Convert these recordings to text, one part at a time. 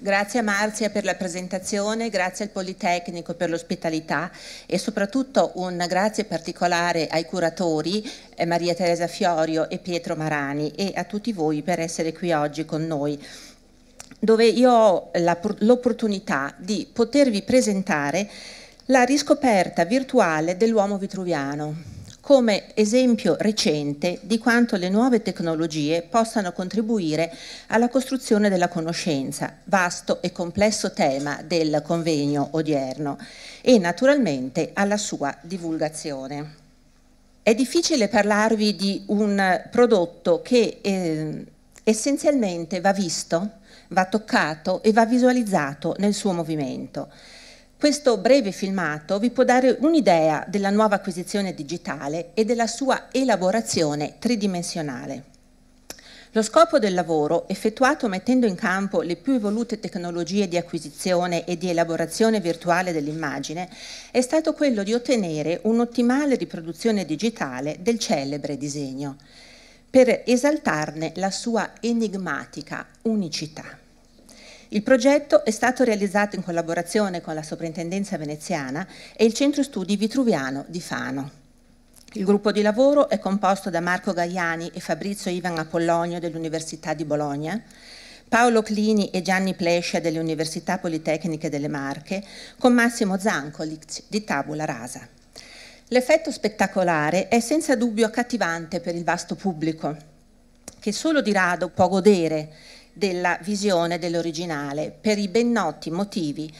Grazie a Marzia per la presentazione, grazie al Politecnico per l'ospitalità e soprattutto un grazie particolare ai curatori eh, Maria Teresa Fiorio e Pietro Marani e a tutti voi per essere qui oggi con noi dove io ho l'opportunità di potervi presentare la riscoperta virtuale dell'uomo vitruviano come esempio recente di quanto le nuove tecnologie possano contribuire alla costruzione della conoscenza, vasto e complesso tema del convegno odierno, e naturalmente alla sua divulgazione. È difficile parlarvi di un prodotto che eh, essenzialmente va visto, va toccato e va visualizzato nel suo movimento. Questo breve filmato vi può dare un'idea della nuova acquisizione digitale e della sua elaborazione tridimensionale. Lo scopo del lavoro, effettuato mettendo in campo le più evolute tecnologie di acquisizione e di elaborazione virtuale dell'immagine, è stato quello di ottenere un'ottimale riproduzione digitale del celebre disegno, per esaltarne la sua enigmatica unicità. Il progetto è stato realizzato in collaborazione con la Soprintendenza veneziana e il Centro Studi Vitruviano di Fano. Il gruppo di lavoro è composto da Marco Gaiani e Fabrizio Ivan Apollonio dell'Università di Bologna, Paolo Clini e Gianni Plescia delle Università Politecniche delle Marche, con Massimo Zancolic di Tabula Rasa. L'effetto spettacolare è senza dubbio accattivante per il vasto pubblico, che solo di rado può godere della visione dell'originale per i ben noti motivi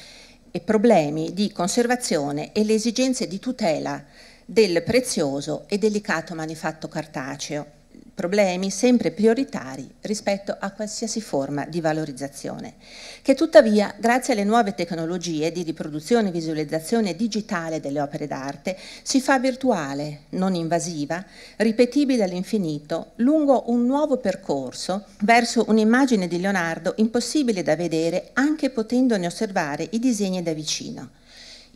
e problemi di conservazione e le esigenze di tutela del prezioso e delicato manifatto cartaceo problemi sempre prioritari rispetto a qualsiasi forma di valorizzazione, che tuttavia, grazie alle nuove tecnologie di riproduzione e visualizzazione digitale delle opere d'arte, si fa virtuale, non invasiva, ripetibile all'infinito, lungo un nuovo percorso verso un'immagine di Leonardo impossibile da vedere anche potendone osservare i disegni da vicino.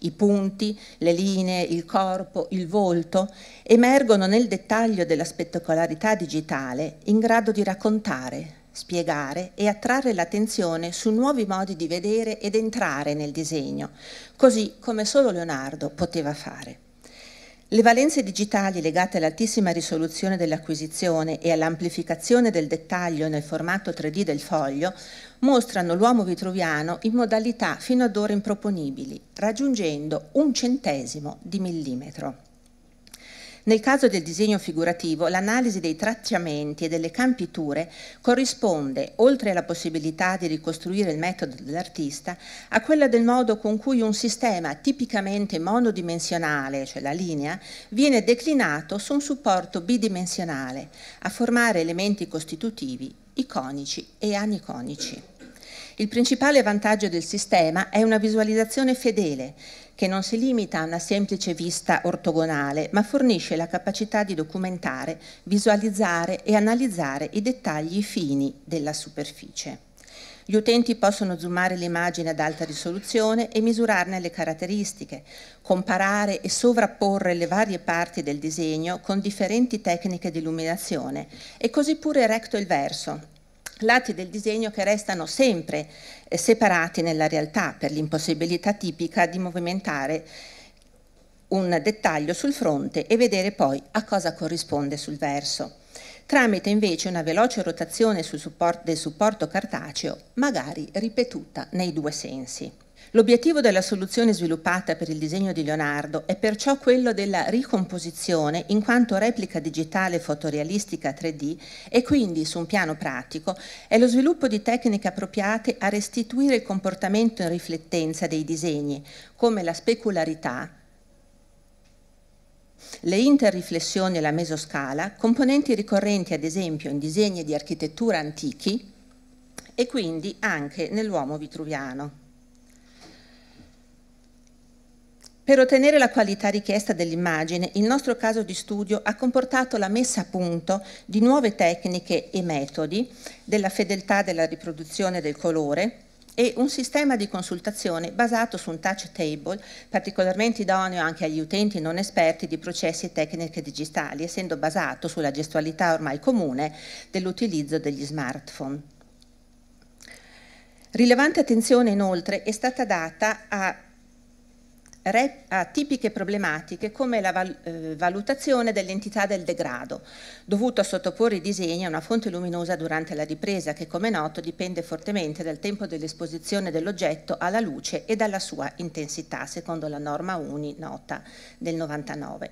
I punti, le linee, il corpo, il volto emergono nel dettaglio della spettacolarità digitale in grado di raccontare, spiegare e attrarre l'attenzione su nuovi modi di vedere ed entrare nel disegno, così come solo Leonardo poteva fare. Le valenze digitali legate all'altissima risoluzione dell'acquisizione e all'amplificazione del dettaglio nel formato 3D del foglio mostrano l'uomo vitruviano in modalità fino ad ora improponibili, raggiungendo un centesimo di millimetro. Nel caso del disegno figurativo, l'analisi dei tracciamenti e delle campiture corrisponde, oltre alla possibilità di ricostruire il metodo dell'artista, a quella del modo con cui un sistema tipicamente monodimensionale, cioè la linea, viene declinato su un supporto bidimensionale, a formare elementi costitutivi, iconici e aniconici. Il principale vantaggio del sistema è una visualizzazione fedele che non si limita a una semplice vista ortogonale, ma fornisce la capacità di documentare, visualizzare e analizzare i dettagli fini della superficie. Gli utenti possono zoomare l'immagine ad alta risoluzione e misurarne le caratteristiche, comparare e sovrapporre le varie parti del disegno con differenti tecniche di illuminazione e così pure recto il verso, lati del disegno che restano sempre eh, separati nella realtà per l'impossibilità tipica di movimentare un dettaglio sul fronte e vedere poi a cosa corrisponde sul verso. Tramite invece una veloce rotazione supporto, del supporto cartaceo, magari ripetuta nei due sensi. L'obiettivo della soluzione sviluppata per il disegno di Leonardo è perciò quello della ricomposizione in quanto replica digitale fotorealistica 3D e quindi, su un piano pratico, è lo sviluppo di tecniche appropriate a restituire il comportamento in riflettenza dei disegni, come la specularità, le interriflessioni e la mesoscala, componenti ricorrenti ad esempio in disegni di architettura antichi e quindi anche nell'uomo vitruviano. Per ottenere la qualità richiesta dell'immagine, il nostro caso di studio ha comportato la messa a punto di nuove tecniche e metodi della fedeltà della riproduzione del colore e un sistema di consultazione basato su un touch table particolarmente idoneo anche agli utenti non esperti di processi e tecniche digitali, essendo basato sulla gestualità ormai comune dell'utilizzo degli smartphone. Rilevante attenzione inoltre è stata data a a tipiche problematiche come la val eh, valutazione dell'entità del degrado, dovuto a sottoporre i disegni a una fonte luminosa durante la ripresa che come noto dipende fortemente dal tempo dell'esposizione dell'oggetto alla luce e dalla sua intensità, secondo la norma UNI nota del 99.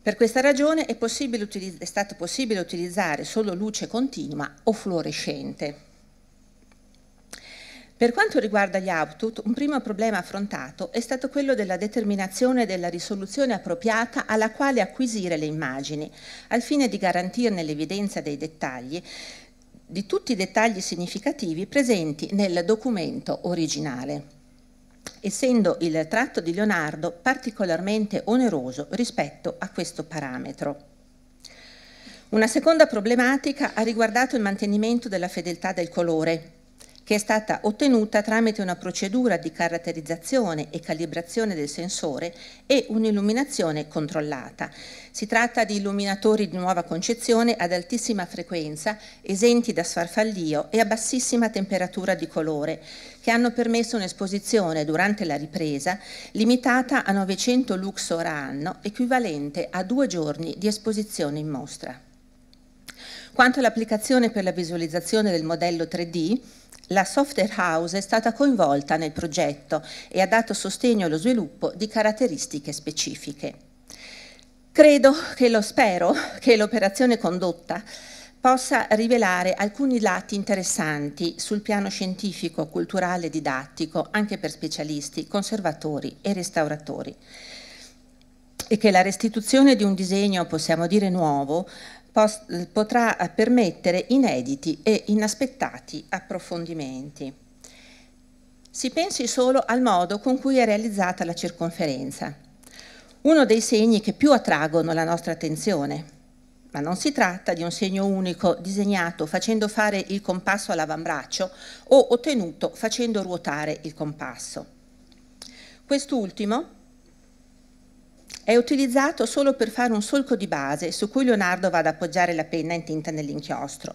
Per questa ragione è, è stato possibile utilizzare solo luce continua o fluorescente. Per quanto riguarda gli output, un primo problema affrontato è stato quello della determinazione della risoluzione appropriata alla quale acquisire le immagini, al fine di garantirne l'evidenza dei dettagli, di tutti i dettagli significativi presenti nel documento originale essendo il tratto di Leonardo particolarmente oneroso rispetto a questo parametro. Una seconda problematica ha riguardato il mantenimento della fedeltà del colore, che è stata ottenuta tramite una procedura di caratterizzazione e calibrazione del sensore e un'illuminazione controllata. Si tratta di illuminatori di nuova concezione ad altissima frequenza, esenti da sfarfallio e a bassissima temperatura di colore, che hanno permesso un'esposizione durante la ripresa limitata a 900 lux ora anno, equivalente a due giorni di esposizione in mostra. Quanto all'applicazione per la visualizzazione del modello 3D, la Software House è stata coinvolta nel progetto e ha dato sostegno allo sviluppo di caratteristiche specifiche. Credo che lo spero che l'operazione condotta possa rivelare alcuni lati interessanti sul piano scientifico, culturale e didattico anche per specialisti, conservatori e restauratori e che la restituzione di un disegno, possiamo dire nuovo, potrà permettere inediti e inaspettati approfondimenti. Si pensi solo al modo con cui è realizzata la circonferenza, uno dei segni che più attraggono la nostra attenzione. Ma non si tratta di un segno unico disegnato facendo fare il compasso all'avambraccio o ottenuto facendo ruotare il compasso. Quest'ultimo è utilizzato solo per fare un solco di base su cui Leonardo va ad appoggiare la penna intinta nell'inchiostro.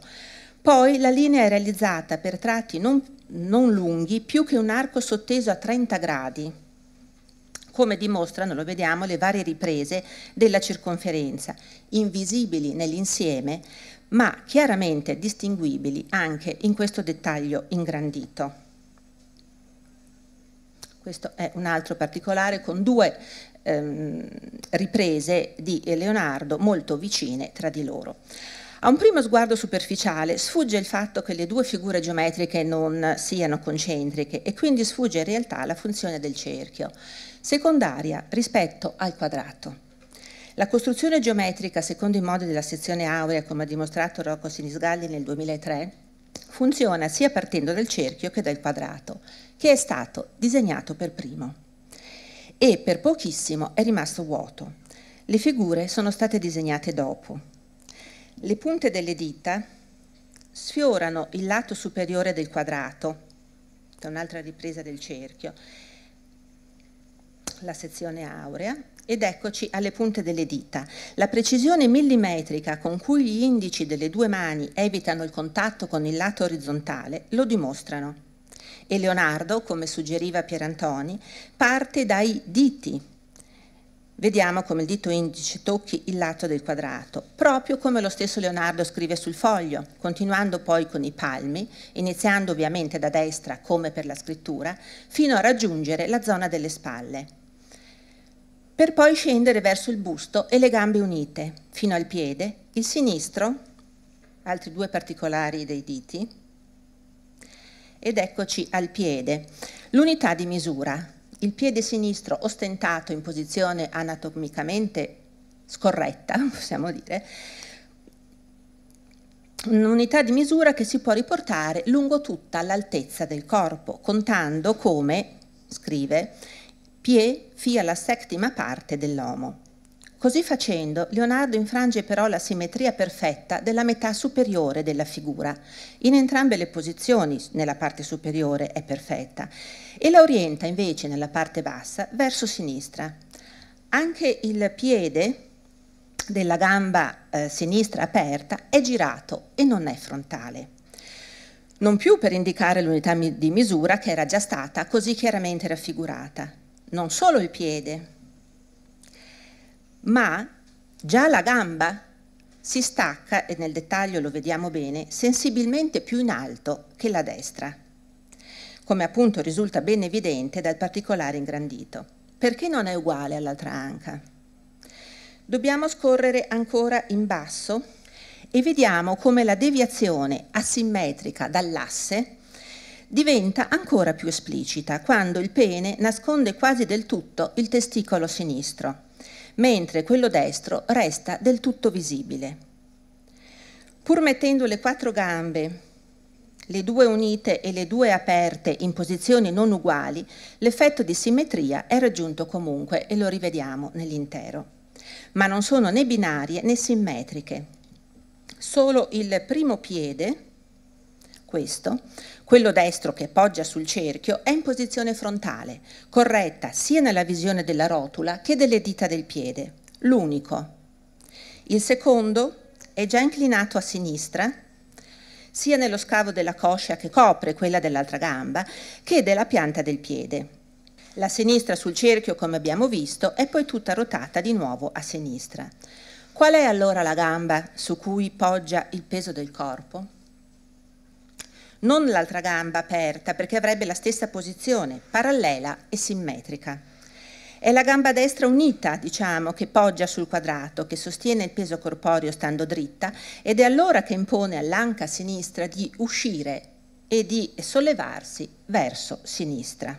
Poi la linea è realizzata per tratti non, non lunghi più che un arco sotteso a 30 gradi, come dimostrano, lo vediamo, le varie riprese della circonferenza, invisibili nell'insieme, ma chiaramente distinguibili anche in questo dettaglio ingrandito. Questo è un altro particolare con due ehm, riprese di Leonardo molto vicine tra di loro. A un primo sguardo superficiale sfugge il fatto che le due figure geometriche non siano concentriche e quindi sfugge in realtà la funzione del cerchio, secondaria rispetto al quadrato. La costruzione geometrica, secondo i modi della sezione aurea, come ha dimostrato Rocco Sinisgalli nel 2003, funziona sia partendo dal cerchio che dal quadrato, che è stato disegnato per primo e per pochissimo è rimasto vuoto. Le figure sono state disegnate dopo. Le punte delle dita sfiorano il lato superiore del quadrato, da un'altra ripresa del cerchio, la sezione aurea, ed eccoci alle punte delle dita. La precisione millimetrica con cui gli indici delle due mani evitano il contatto con il lato orizzontale lo dimostrano e Leonardo, come suggeriva Pierantoni, parte dai diti. Vediamo come il dito indice tocchi il lato del quadrato, proprio come lo stesso Leonardo scrive sul foglio, continuando poi con i palmi, iniziando ovviamente da destra come per la scrittura, fino a raggiungere la zona delle spalle, per poi scendere verso il busto e le gambe unite, fino al piede, il sinistro, altri due particolari dei diti, ed eccoci al piede. L'unità di misura. Il piede sinistro ostentato in posizione anatomicamente scorretta, possiamo dire, un'unità di misura che si può riportare lungo tutta l'altezza del corpo, contando come, scrive, pie fia la settima parte dell'uomo. Così facendo, Leonardo infrange però la simmetria perfetta della metà superiore della figura. In entrambe le posizioni, nella parte superiore, è perfetta, e la orienta invece nella parte bassa verso sinistra. Anche il piede della gamba eh, sinistra aperta è girato e non è frontale non più per indicare l'unità di misura che era già stata così chiaramente raffigurata. Non solo il piede, ma già la gamba si stacca, e nel dettaglio lo vediamo bene, sensibilmente più in alto che la destra, come appunto risulta ben evidente dal particolare ingrandito. Perché non è uguale all'altra anca? Dobbiamo scorrere ancora in basso e vediamo come la deviazione asimmetrica dall'asse diventa ancora più esplicita quando il pene nasconde quasi del tutto il testicolo sinistro mentre quello destro resta del tutto visibile. Pur mettendo le quattro gambe, le due unite e le due aperte in posizioni non uguali, l'effetto di simmetria è raggiunto comunque e lo rivediamo nell'intero. Ma non sono né binarie né simmetriche. Solo il primo piede, questo, quello destro che poggia sul cerchio è in posizione frontale, corretta sia nella visione della rotula che delle dita del piede, l'unico. Il secondo è già inclinato a sinistra, sia nello scavo della coscia che copre quella dell'altra gamba, che della pianta del piede. La sinistra sul cerchio, come abbiamo visto, è poi tutta rotata di nuovo a sinistra. Qual è allora la gamba su cui poggia il peso del corpo? non l'altra gamba aperta perché avrebbe la stessa posizione, parallela e simmetrica. È la gamba destra unita, diciamo, che poggia sul quadrato, che sostiene il peso corporeo stando dritta ed è allora che impone all'anca sinistra di uscire e di sollevarsi verso sinistra.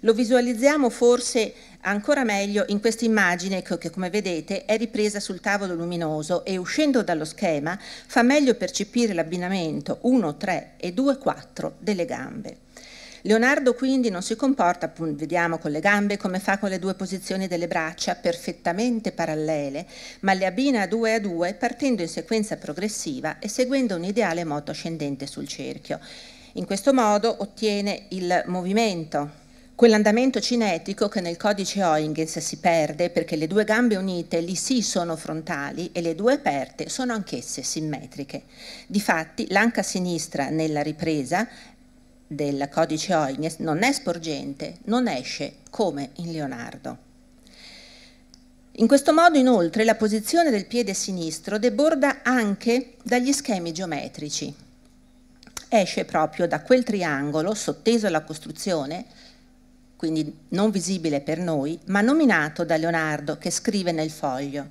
Lo visualizziamo forse Ancora meglio in questa immagine che, come vedete, è ripresa sul tavolo luminoso e uscendo dallo schema fa meglio percepire l'abbinamento 1, 3 e 2, 4 delle gambe. Leonardo quindi non si comporta, vediamo, con le gambe come fa con le due posizioni delle braccia, perfettamente parallele, ma le abbina a due a due partendo in sequenza progressiva e seguendo un ideale moto ascendente sul cerchio. In questo modo ottiene il movimento Quell'andamento cinetico che nel codice Huygens si perde perché le due gambe unite lì sì sono frontali e le due aperte sono anch'esse simmetriche. Difatti l'anca sinistra nella ripresa del codice Huygens non è sporgente, non esce come in Leonardo. In questo modo inoltre la posizione del piede sinistro deborda anche dagli schemi geometrici. Esce proprio da quel triangolo sotteso alla costruzione quindi non visibile per noi, ma nominato da Leonardo che scrive nel foglio,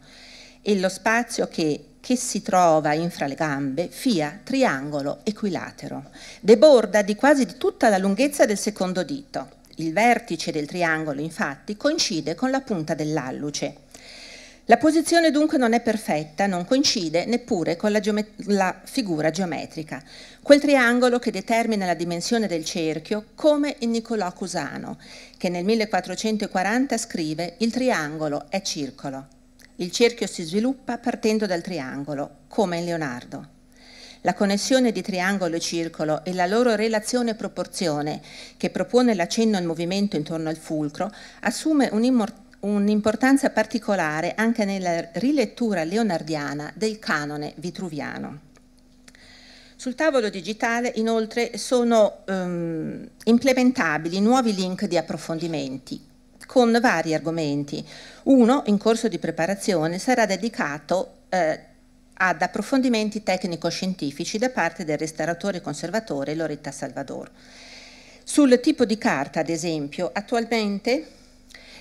e lo spazio che, che si trova infra le gambe fia triangolo equilatero, deborda di quasi tutta la lunghezza del secondo dito. Il vertice del triangolo infatti coincide con la punta dell'alluce la posizione dunque non è perfetta, non coincide neppure con la, la, figura geometrica, quel triangolo che determina la dimensione del cerchio come in Niccolò Cusano, che nel 1440 scrive il triangolo è circolo. Il cerchio si sviluppa partendo dal triangolo, come in Leonardo. La connessione di triangolo e circolo e la loro relazione proporzione, che propone l'accenno al movimento intorno al fulcro, assume un'immortalità un'importanza particolare anche nella rilettura leonardiana del canone vitruviano. Sul tavolo digitale inoltre sono ehm, implementabili nuovi link di approfondimenti con vari argomenti. Uno in corso di preparazione sarà dedicato eh, ad approfondimenti tecnico-scientifici da parte del restauratore e conservatore Loretta Salvador. Sul tipo di carta, ad esempio, attualmente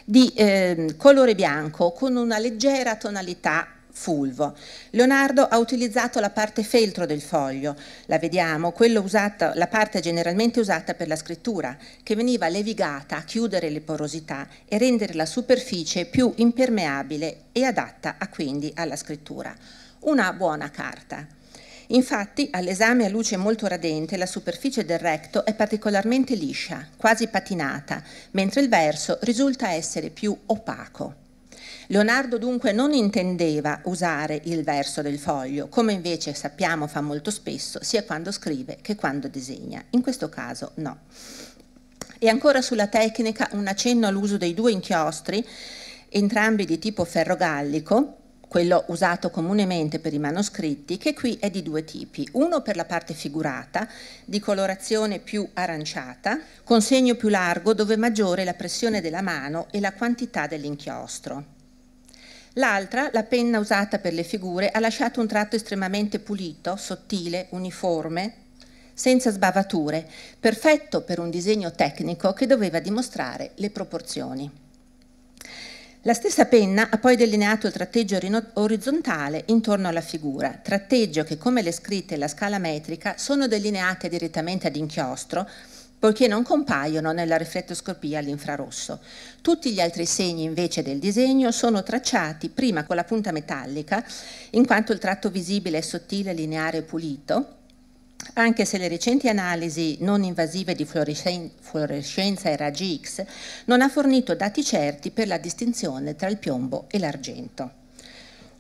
di eh, colore bianco con una leggera tonalità fulvo. Leonardo ha utilizzato la parte feltro del foglio, la vediamo, usata, la parte generalmente usata per la scrittura, che veniva levigata a chiudere le porosità e rendere la superficie più impermeabile e adatta a, quindi alla scrittura. Una buona carta. Infatti, all'esame a luce molto radente, la superficie del recto è particolarmente liscia, quasi patinata, mentre il verso risulta essere più opaco. Leonardo dunque non intendeva usare il verso del foglio, come invece sappiamo fa molto spesso, sia quando scrive che quando disegna. In questo caso no. E ancora sulla tecnica un accenno all'uso dei due inchiostri, entrambi di tipo ferrogallico, quello usato comunemente per i manoscritti, che qui è di due tipi. Uno per la parte figurata, di colorazione più aranciata, con segno più largo dove maggiore la pressione della mano e la quantità dell'inchiostro. L'altra, la penna usata per le figure, ha lasciato un tratto estremamente pulito, sottile, uniforme, senza sbavature, perfetto per un disegno tecnico che doveva dimostrare le proporzioni. La stessa penna ha poi delineato il tratteggio orizzontale intorno alla figura, tratteggio che come le scritte e la scala metrica sono delineate direttamente ad inchiostro poiché non compaiono nella riflettoscopia all'infrarosso. Tutti gli altri segni invece del disegno sono tracciati prima con la punta metallica, in quanto il tratto visibile è sottile, lineare e pulito, anche se le recenti analisi non invasive di fluorescenza e raggi X non ha fornito dati certi per la distinzione tra il piombo e l'argento.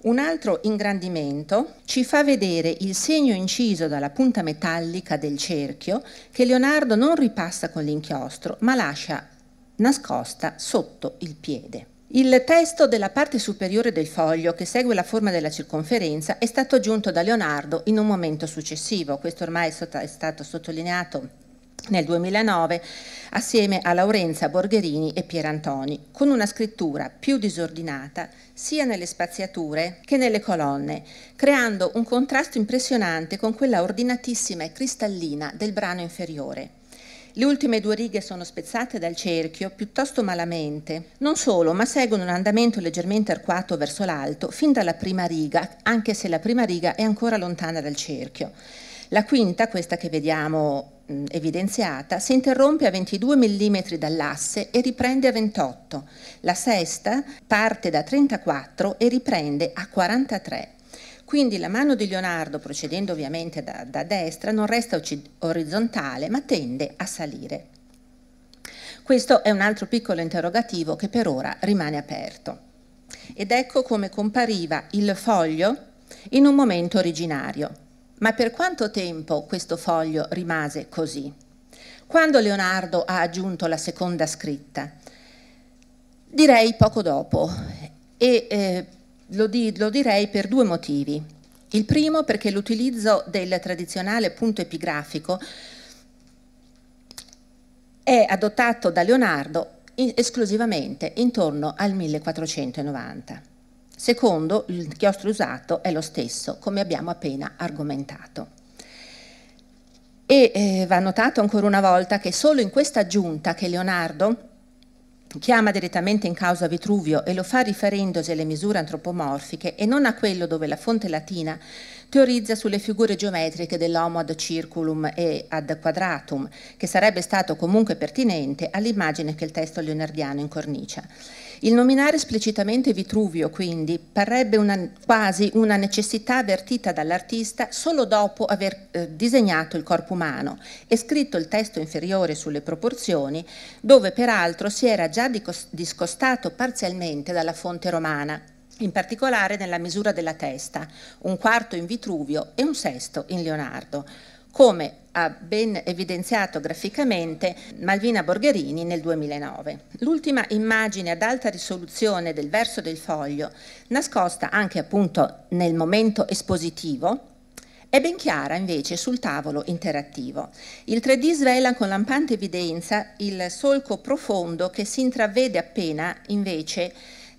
Un altro ingrandimento ci fa vedere il segno inciso dalla punta metallica del cerchio che Leonardo non ripassa con l'inchiostro ma lascia nascosta sotto il piede. Il testo della parte superiore del foglio, che segue la forma della circonferenza, è stato aggiunto da Leonardo in un momento successivo. Questo ormai è stato sottolineato nel 2009 assieme a Laurenza Borgherini e Pierantoni, con una scrittura più disordinata sia nelle spaziature che nelle colonne, creando un contrasto impressionante con quella ordinatissima e cristallina del brano inferiore. Le ultime due righe sono spezzate dal cerchio piuttosto malamente. Non solo, ma seguono un andamento leggermente arcuato verso l'alto fin dalla prima riga, anche se la prima riga è ancora lontana dal cerchio. La quinta, questa che vediamo mh, evidenziata, si interrompe a 22 mm dall'asse e riprende a 28. La sesta parte da 34 e riprende a 43. Quindi la mano di Leonardo, procedendo ovviamente da, da destra, non resta orizzontale ma tende a salire. Questo è un altro piccolo interrogativo che per ora rimane aperto. Ed ecco come compariva il foglio in un momento originario. Ma per quanto tempo questo foglio rimase così? Quando Leonardo ha aggiunto la seconda scritta? Direi poco dopo. E eh, lo, di, lo direi per due motivi. Il primo perché l'utilizzo del tradizionale punto epigrafico è adottato da Leonardo in, esclusivamente intorno al 1490. Secondo, il chiostro usato è lo stesso, come abbiamo appena argomentato. E eh, va notato ancora una volta che solo in questa aggiunta che Leonardo chiama direttamente in causa Vitruvio e lo fa riferendosi alle misure antropomorfiche e non a quello dove la fonte latina teorizza sulle figure geometriche dell'homo ad circulum e ad quadratum, che sarebbe stato comunque pertinente all'immagine che il testo leonardiano incornicia. Il nominare esplicitamente Vitruvio, quindi, parrebbe una, quasi una necessità avvertita dall'artista solo dopo aver eh, disegnato il corpo umano e scritto il testo inferiore sulle proporzioni, dove peraltro si era già discostato parzialmente dalla fonte romana in particolare nella misura della testa, un quarto in Vitruvio e un sesto in Leonardo come ha ben evidenziato graficamente Malvina Borgherini nel 2009. L'ultima immagine ad alta risoluzione del verso del foglio, nascosta anche appunto nel momento espositivo, è ben chiara invece sul tavolo interattivo. Il 3D svela con lampante evidenza il solco profondo che si intravede appena invece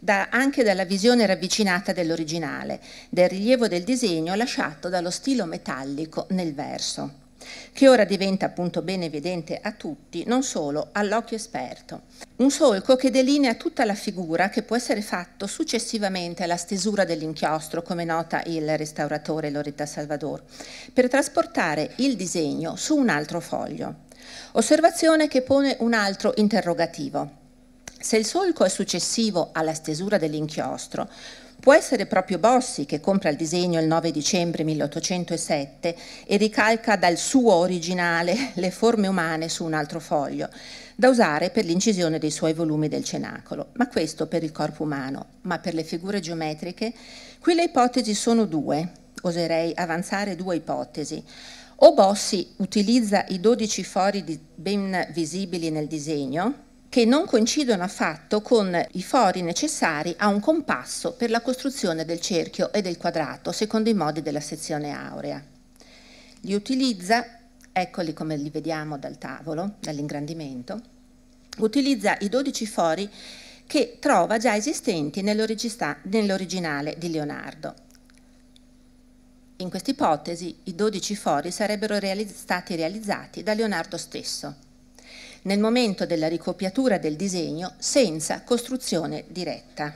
da, anche dalla visione ravvicinata dell'originale, del rilievo del disegno lasciato dallo stilo metallico nel verso che ora diventa appunto ben evidente a tutti, non solo all'occhio esperto. Un solco che delinea tutta la figura che può essere fatto successivamente alla stesura dell'inchiostro, come nota il restauratore Loretta Salvador, per trasportare il disegno su un altro foglio. Osservazione che pone un altro interrogativo. Se il solco è successivo alla stesura dell'inchiostro, Può essere proprio Bossi che compra il disegno il 9 dicembre 1807 e ricalca dal suo originale le forme umane su un altro foglio, da usare per l'incisione dei suoi volumi del cenacolo, ma questo per il corpo umano, ma per le figure geometriche, qui le ipotesi sono due, oserei avanzare due ipotesi. O Bossi utilizza i 12 fori ben visibili nel disegno, che non coincidono affatto con i fori necessari a un compasso per la costruzione del cerchio e del quadrato secondo i modi della sezione aurea. Li utilizza, eccoli come li vediamo dal tavolo, dall'ingrandimento, utilizza i 12 fori che trova già esistenti nell'originale di Leonardo. In quest'ipotesi i 12 fori sarebbero reali stati realizzati da Leonardo stesso nel momento della ricopiatura del disegno senza costruzione diretta,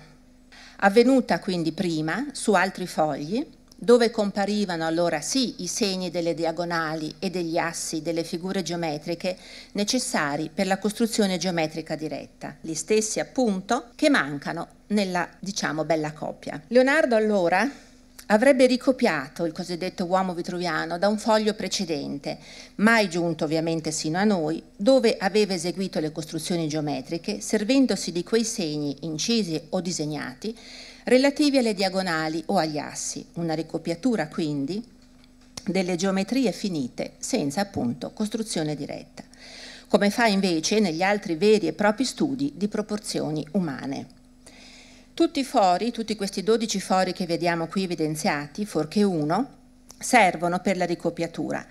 avvenuta quindi prima su altri fogli dove comparivano allora sì i segni delle diagonali e degli assi delle figure geometriche necessari per la costruzione geometrica diretta, gli stessi appunto che mancano nella diciamo bella copia. Leonardo allora avrebbe ricopiato il cosiddetto uomo vitruviano da un foglio precedente, mai giunto ovviamente sino a noi, dove aveva eseguito le costruzioni geometriche servendosi di quei segni incisi o disegnati relativi alle diagonali o agli assi, una ricopiatura quindi delle geometrie finite senza appunto costruzione diretta, come fa invece negli altri veri e propri studi di proporzioni umane. Tutti i fori, tutti questi 12 fori che vediamo qui evidenziati, forché uno, servono per la ricopiatura.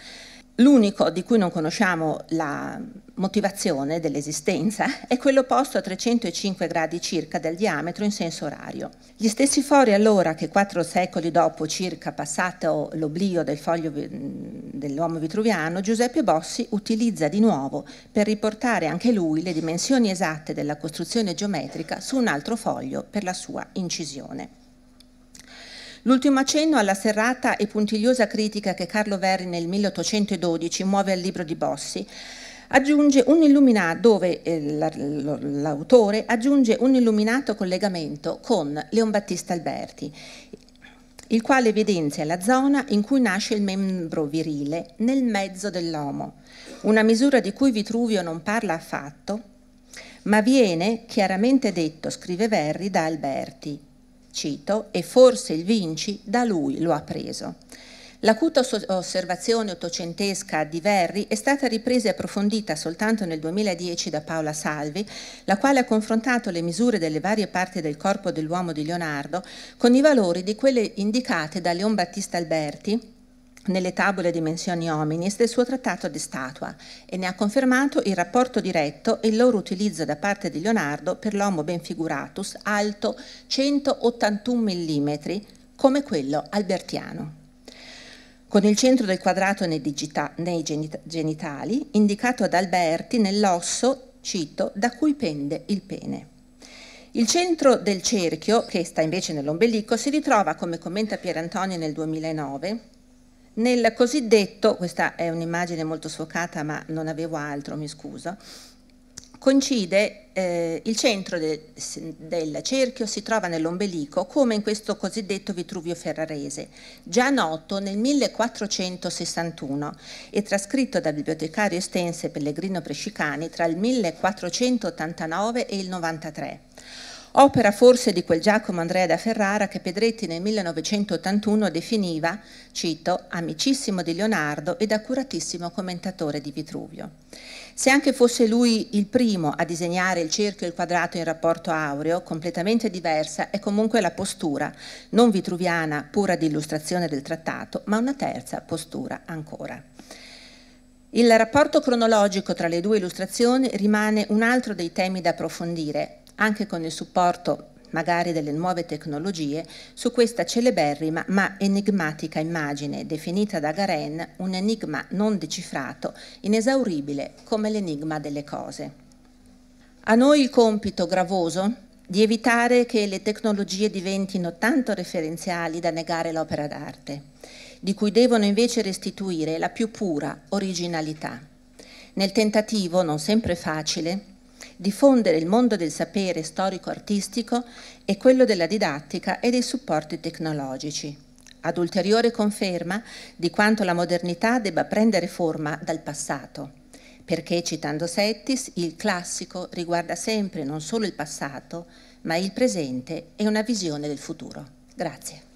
L'unico di cui non conosciamo la motivazione dell'esistenza è quello posto a 305 gradi circa del diametro in senso orario. Gli stessi fori allora che quattro secoli dopo circa passato l'oblio del foglio dell'uomo vitruviano, Giuseppe Bossi utilizza di nuovo per riportare anche lui le dimensioni esatte della costruzione geometrica su un altro foglio per la sua incisione. L'ultimo accenno alla serrata e puntigliosa critica che Carlo Verri nel 1812 muove al libro di Bossi aggiunge un illuminato dove eh, l'autore aggiunge un illuminato collegamento con Leon Battista Alberti il quale evidenzia la zona in cui nasce il membro virile nel mezzo dell'uomo, una misura di cui Vitruvio non parla affatto, ma viene chiaramente detto, scrive Verri, da Alberti, cito, e forse il Vinci da lui lo ha preso. L'acuta osservazione ottocentesca di Verri è stata ripresa e approfondita soltanto nel 2010 da Paola Salvi, la quale ha confrontato le misure delle varie parti del corpo dell'uomo di Leonardo con i valori di quelle indicate da Leon Battista Alberti nelle tabule Dimensioni Hominis del suo trattato di statua e ne ha confermato il rapporto diretto e il loro utilizzo da parte di Leonardo per l'Homo Benfiguratus alto 181 mm come quello albertiano. Con il centro del quadrato nei, digita- nei genita- genitali, indicato ad Alberti nell'osso, cito, da cui pende il pene. Il centro del cerchio, che sta invece nell'ombelico, si ritrova, come commenta Pier Antonio nel 2009, nel cosiddetto, questa è un'immagine molto sfocata ma non avevo altro, mi scuso, coincide eh, il centro de, del cerchio si trova nell'ombelico come in questo cosiddetto Vitruvio ferrarese, già noto nel 1461 e trascritto dal bibliotecario estense Pellegrino Prescicani tra il 1489 e il 93 opera forse di quel Giacomo Andrea da Ferrara che Pedretti nel 1981 definiva, cito, amicissimo di Leonardo ed accuratissimo commentatore di Vitruvio. Se anche fosse lui il primo a disegnare il cerchio e il quadrato in rapporto aureo, completamente diversa è comunque la postura, non vitruviana pura di illustrazione del trattato, ma una terza postura ancora. Il rapporto cronologico tra le due illustrazioni rimane un altro dei temi da approfondire, anche con il supporto magari delle nuove tecnologie, su questa celeberrima ma enigmatica immagine, definita da Garen un enigma non decifrato, inesauribile come l'enigma delle cose. A noi il compito gravoso di evitare che le tecnologie diventino tanto referenziali da negare l'opera d'arte, di cui devono invece restituire la più pura originalità, nel tentativo, non sempre facile, diffondere il mondo del sapere storico-artistico e quello della didattica e dei supporti tecnologici. Ad ulteriore conferma di quanto la modernità debba prendere forma dal passato, perché, citando Settis, il classico riguarda sempre non solo il passato, ma il presente e una visione del futuro. Grazie.